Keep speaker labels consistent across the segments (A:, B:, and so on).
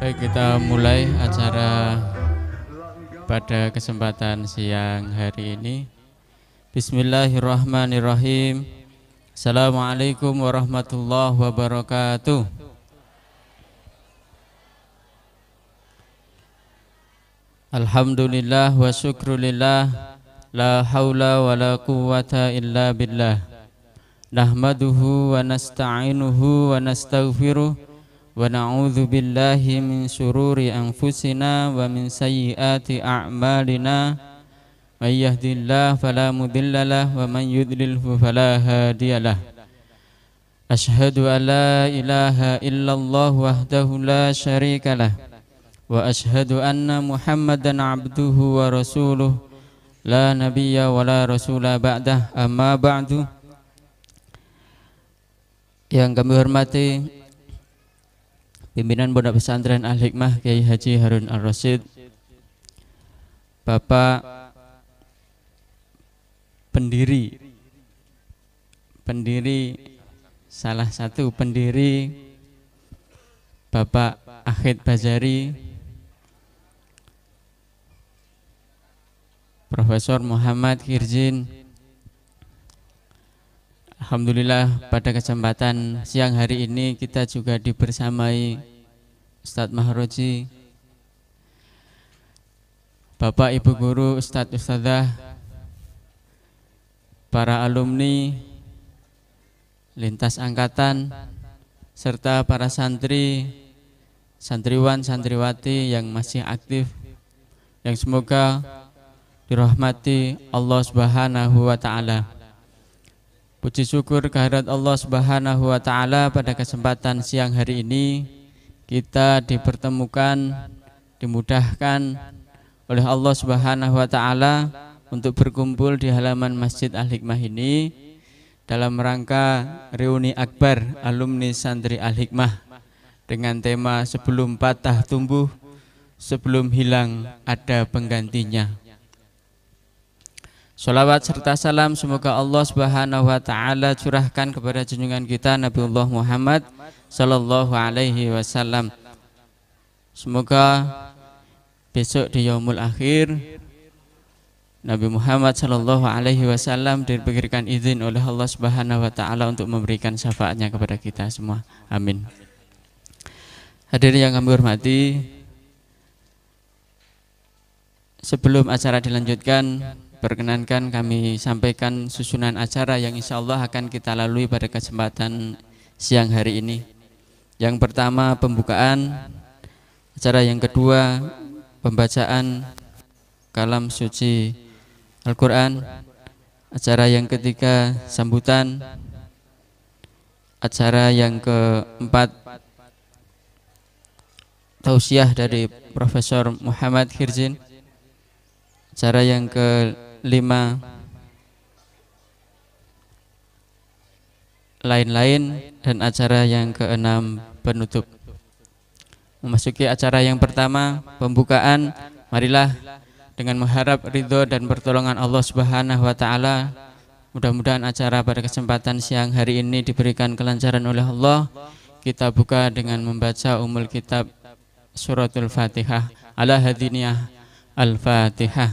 A: Baik, kita mulai acara pada kesempatan siang hari ini. Bismillahirrahmanirrahim. Assalamualaikum warahmatullahi wabarakatuh. Alhamdulillah wa syukrulillah la hawla wa la quwata illa billah. Nahmaduhu wa nasta'inuhu wa nasta'ufiruh ونعوذ بالله من شرور أنفسنا ومن سيئات أعمالنا من يهد الله فلا مضل له ومن يضلله فلا هادي له أشهد أن لا إله إلا الله وحده لا شريك له وأشهد أن محمدا عبده ورسوله لا نبي ولا رسول بعده أما بعد yang kami hormati pimpinan Pondok Pesantren Al Hikmah Kiai Haji Harun Al Rasid, Bapak pendiri pendiri salah satu pendiri Bapak Akhid Bazari Profesor Muhammad Kirjin Alhamdulillah pada kesempatan siang hari ini kita juga dibersamai Ustadz Maharoji, Bapak Ibu Guru Ustadz Ustadzah Para alumni Lintas angkatan Serta para santri Santriwan santriwati yang masih aktif Yang semoga dirahmati Allah Subhanahu wa taala. Puji syukur kehadirat Allah Subhanahu wa taala pada kesempatan siang hari ini kita dipertemukan, dimudahkan oleh Allah Subhanahu wa taala untuk berkumpul di halaman Masjid Al-Hikmah ini dalam rangka reuni akbar alumni santri Al-Hikmah dengan tema sebelum patah tumbuh, sebelum hilang ada penggantinya. Salawat serta salam semoga Allah Subhanahu wa taala curahkan kepada junjungan kita Nabiullah Muhammad sallallahu alaihi wasallam. Semoga besok di yaumul akhir Nabi Muhammad sallallahu Alaihi Wasallam diberikan izin oleh Allah Subhanahu Wa Taala untuk memberikan syafaatnya kepada kita semua. Amin. Hadirin yang kami hormati, sebelum acara dilanjutkan, Perkenankan kami sampaikan susunan acara yang insya Allah akan kita lalui pada kesempatan siang hari ini. Yang pertama pembukaan, acara yang kedua pembacaan kalam suci Al-Quran, acara yang ketiga sambutan, acara yang keempat tausiah dari Profesor Muhammad Khirjin, acara yang ke lima lain-lain dan acara yang keenam penutup memasuki acara yang pertama pembukaan marilah dengan mengharap ridho dan pertolongan Allah Subhanahu wa taala mudah-mudahan acara pada kesempatan siang hari ini diberikan kelancaran oleh Allah kita buka dengan membaca umul kitab suratul Fatihah ala hadiniyah al-Fatihah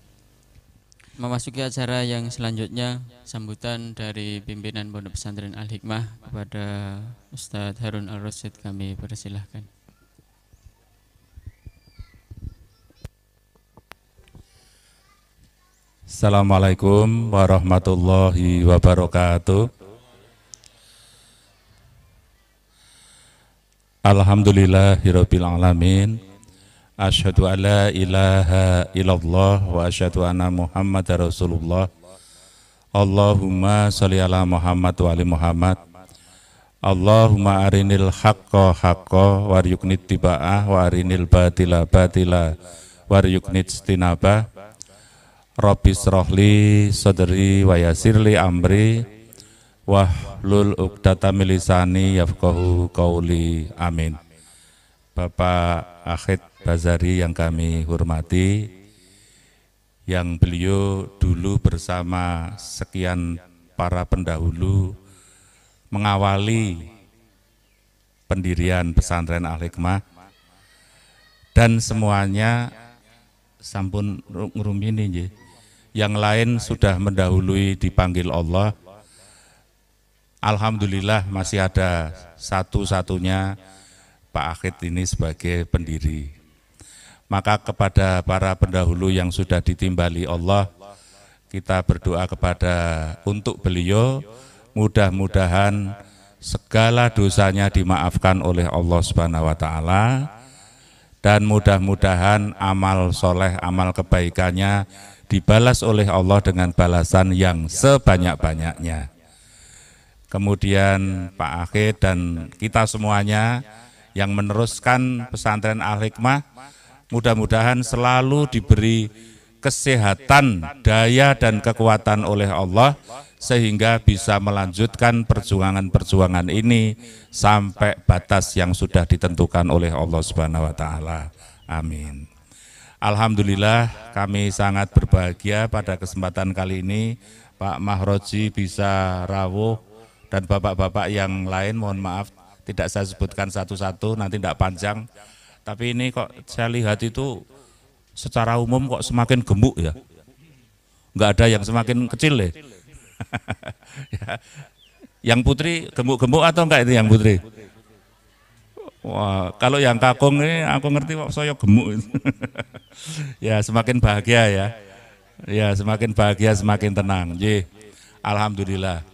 A: memasuki acara yang selanjutnya sambutan dari pimpinan Pondok Pesantren Al Hikmah kepada Ustadz Harun Al Rosid kami persilahkan.
B: Assalamualaikum warahmatullahi wabarakatuh. Alhamdulillahirobbilalamin alamin. Asyhadu an la ilaha illallah wa asyhadu anna Muhammad Rasulullah. Allahumma shalli ala Muhammad wa ali Muhammad. Allahumma arinil haqqa haqqa waryuknit tiba'ah wa batila batila waryuknit stinabah Rabbi srohli sadri wa yasirli amri wahlul uqdata milisani yafqahu qawli amin Bapak Akhid Bazari yang kami hormati, yang beliau dulu bersama sekian para pendahulu mengawali pendirian pesantren Al-Hikmah dan semuanya sampun ngrumini nggih. Yang lain sudah mendahului dipanggil Allah. Alhamdulillah masih ada satu-satunya Pak Akhid ini sebagai pendiri maka kepada para pendahulu yang sudah ditimbali Allah, kita berdoa kepada untuk beliau, mudah-mudahan segala dosanya dimaafkan oleh Allah Subhanahu wa taala dan mudah-mudahan amal soleh, amal kebaikannya dibalas oleh Allah dengan balasan yang sebanyak-banyaknya. Kemudian Pak Akhid dan kita semuanya yang meneruskan pesantren Al-Hikmah, Mudah-mudahan selalu diberi kesehatan, daya dan kekuatan oleh Allah sehingga bisa melanjutkan perjuangan-perjuangan ini sampai batas yang sudah ditentukan oleh Allah Subhanahu wa taala. Amin. Alhamdulillah kami sangat berbahagia pada kesempatan kali ini Pak Mahroji bisa rawuh dan bapak-bapak yang lain mohon maaf tidak saya sebutkan satu-satu nanti tidak panjang tapi ini kok saya lihat itu secara umum kok semakin gemuk ya. Enggak ada yang semakin kecil deh. Ya. ya. Yang putri gemuk-gemuk atau enggak itu yang putri? Wah, kalau yang kakung ini aku ngerti kok saya gemuk. ya, semakin bahagia ya. Ya, semakin bahagia semakin tenang. Ye. Alhamdulillah.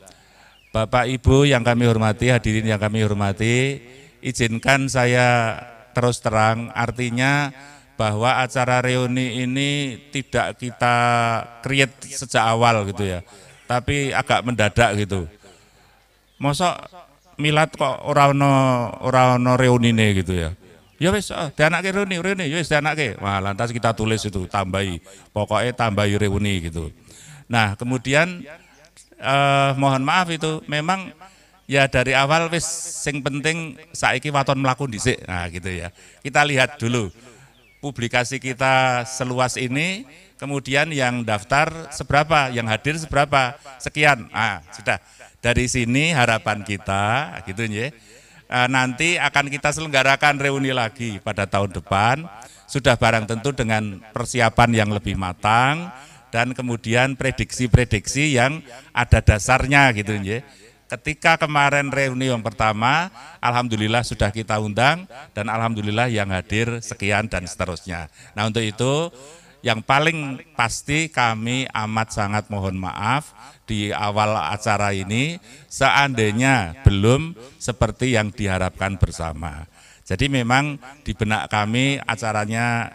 B: Bapak Ibu yang kami hormati, hadirin yang kami hormati, izinkan saya terus terang artinya bahwa acara reuni ini tidak kita create sejak awal gitu ya tapi agak mendadak gitu mosok milat kok orang-orang ora ono ini gitu ya ya wis oh, ke reuni reuni ya wis ke. wah lantas kita tulis itu tambahi pokoknya tambahi reuni gitu nah kemudian eh, mohon maaf itu memang ya dari awal wis sing penting saiki waton mlaku dhisik. Nah, gitu ya. Kita lihat dulu publikasi kita seluas ini, kemudian yang daftar seberapa, yang hadir seberapa, sekian. Ah, sudah. Dari sini harapan kita gitu ya. Ah, nanti akan kita selenggarakan reuni lagi pada tahun depan sudah barang tentu dengan persiapan yang lebih matang dan kemudian prediksi-prediksi yang ada dasarnya gitu ya ketika kemarin reuni yang pertama, Alhamdulillah sudah kita undang dan Alhamdulillah yang hadir sekian dan seterusnya. Nah untuk itu yang paling pasti kami amat sangat mohon maaf di awal acara ini seandainya belum seperti yang diharapkan bersama. Jadi memang di benak kami acaranya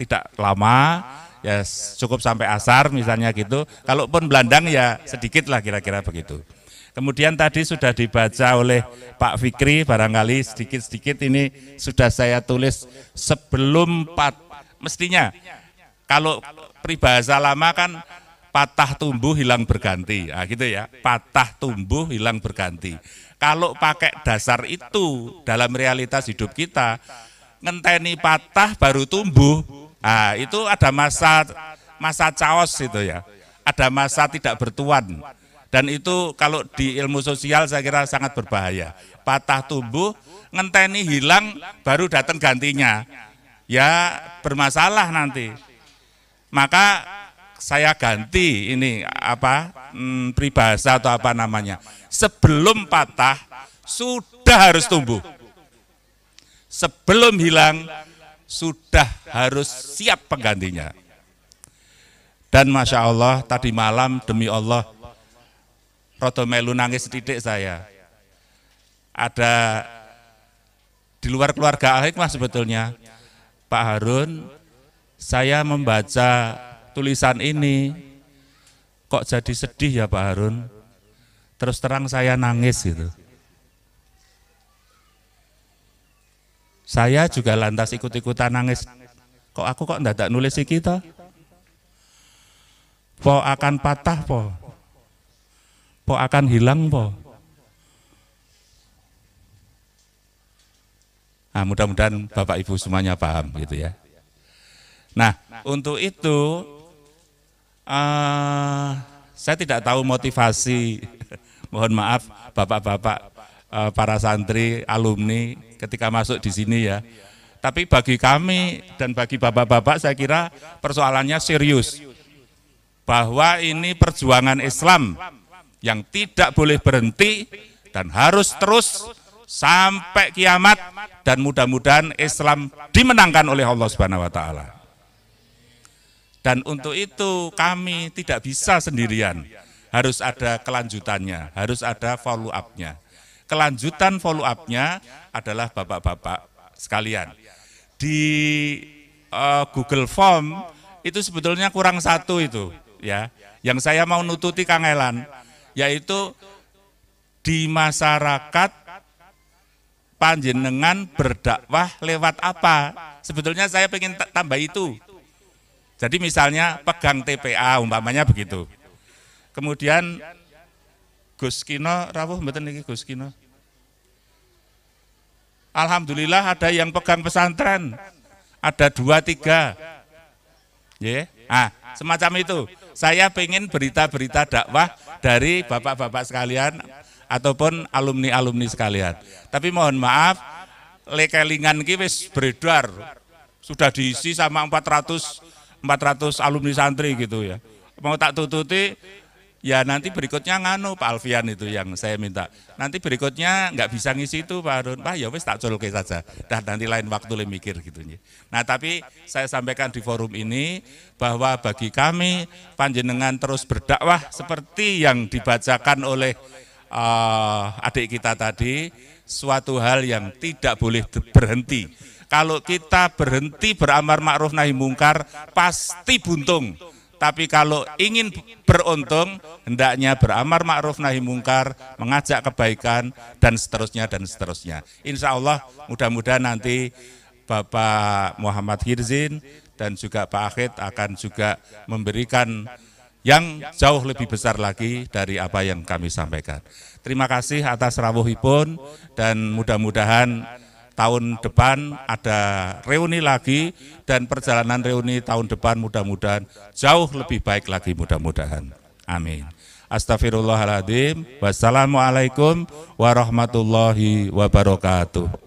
B: tidak lama, ya cukup sampai asar misalnya gitu. Kalaupun belandang ya sedikit lah kira-kira begitu. Kemudian tadi sudah dibaca oleh Pak Fikri barangkali sedikit-sedikit ini sudah saya tulis sebelum pat mestinya kalau peribahasa lama kan patah tumbuh hilang berganti. Nah, gitu ya. Patah tumbuh hilang berganti. Kalau pakai dasar itu dalam realitas hidup kita ngenteni patah baru tumbuh. nah, itu ada masa masa caos itu ya. Ada masa tidak bertuan dan itu kalau di ilmu sosial saya kira sangat berbahaya. Patah tumbuh, ngenteni hilang, baru datang gantinya. Ya bermasalah nanti. Maka saya ganti ini apa hmm, pribahasa atau apa namanya. Sebelum patah sudah harus tumbuh. Sebelum hilang sudah harus siap penggantinya. Dan masya Allah tadi malam demi Allah Rodo melu nangis sedikit saya. Ada di luar keluarga Al-Hikmah sebetulnya, Pak Harun, saya membaca tulisan ini, kok jadi sedih ya Pak Harun? Terus terang saya nangis gitu. Saya juga lantas ikut-ikutan nangis. Kok aku kok ndadak nulis kita? Po akan patah po po akan hilang po. Nah, mudah-mudahan Bapak Ibu semuanya paham gitu ya. Nah, untuk itu uh, saya tidak tahu motivasi, mohon maaf Bapak-bapak uh, para santri, alumni ketika masuk di sini ya. Tapi bagi kami dan bagi Bapak-bapak saya kira persoalannya serius. Bahwa ini perjuangan Islam yang tidak boleh berhenti dan harus terus sampai kiamat dan mudah-mudahan Islam dimenangkan oleh Allah Subhanahu wa taala. Dan untuk itu kami tidak bisa sendirian. Harus ada kelanjutannya, harus ada follow up-nya. Kelanjutan follow up-nya adalah Bapak-bapak sekalian. Di uh, Google Form itu sebetulnya kurang satu itu ya. Yang saya mau nututi Kang Elan yaitu di masyarakat panjenengan berdakwah lewat apa? Sebetulnya saya ingin tambah itu. Jadi misalnya pegang TPA umpamanya begitu. Kemudian Gus Kino rawuh mboten niki Gus Kino. Alhamdulillah ada yang pegang pesantren. Ada dua tiga. Ya, yeah. ah, semacam itu. Saya pengen berita-berita dakwah dari bapak-bapak sekalian ataupun alumni-alumni sekalian. Tapi mohon maaf, lekelingan ki beredar. Sudah diisi sama 400 400 alumni santri gitu ya. Mau tak tututi Ya nanti berikutnya nganu Pak Alfian itu yang saya minta. Nanti berikutnya nggak bisa ngisi itu Pak Harun. Pak ya wes tak colke saja. Dah nanti lain waktu le mikir gitu Nah tapi saya sampaikan di forum ini bahwa bagi kami panjenengan terus berdakwah seperti yang dibacakan oleh uh, adik kita tadi suatu hal yang tidak boleh berhenti. Kalau kita berhenti beramar ma'ruf nahi mungkar pasti buntung tapi kalau ingin beruntung, hendaknya beramar ma'ruf nahi mungkar, mengajak kebaikan, dan seterusnya, dan seterusnya. Insya Allah mudah-mudahan nanti Bapak Muhammad Hirzin dan juga Pak Akhid akan juga memberikan yang jauh lebih besar lagi dari apa yang kami sampaikan. Terima kasih atas rawuhipun dan mudah-mudahan tahun depan ada reuni lagi dan perjalanan reuni tahun depan mudah-mudahan jauh lebih baik lagi mudah-mudahan. Amin. Astagfirullahaladzim. Wassalamualaikum warahmatullahi wabarakatuh.